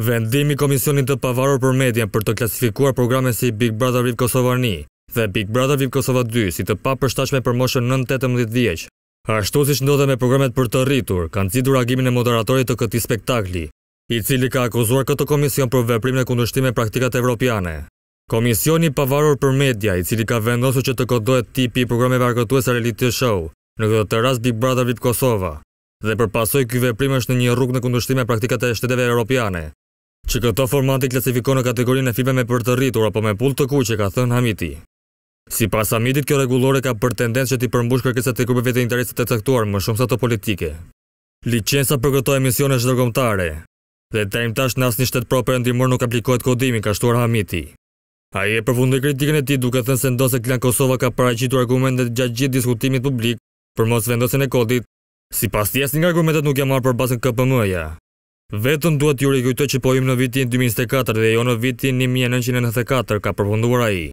Vendimi Komisionit të pavarur për Median për të klasifikuar programe si Big Brother VIP Kosova 1 dhe Big Brother VIP Kosova 2 si të pa përshtashme për moshën 9-18 vjeq. Ashtu si që ndodhe me programet për të rritur, kanë cidur agimin e moderatorit të këti spektakli, i cili ka akuzuar këtë komision për veprim në kundushtime praktikat evropiane. Komisioni pavarur për media, i cili ka vendosu që të kodohet tipi i programe varkëtues e reality show, në këtë të ras Big Brother VIP Kosova, dhe përpasoj këtë veprim është në një rrug në kundushtime praktikat e shteteve europiane që këto formati klasifikon në kategorinë e filmeve me për të rritur apo me pull të kuj ka thënë Hamiti. Si pas Hamitit, kjo regulore ka për tendencë që ti përmbush kërkesat e grupeve të interesit të caktuar më shumë sa të politike. Licensa për këto emisione shdërgomtare, dhe të imtash në asë një shtetë proper e ndimur nuk aplikohet kodimi, ka shtuar Hamiti. A i e përfundi kritikën e ti duke thënë se se Klan Kosova ka paracitur argumentet gjatë gjithë diskutimit publik për mos vendosin e kodit, si pas tjes një argumentet nuk jam për basën KPM-ja. Vetëm duhet ju rikujtoj që pojmë në vitin 2004 dhe jo në vitin 1994 ka përfunduar ai.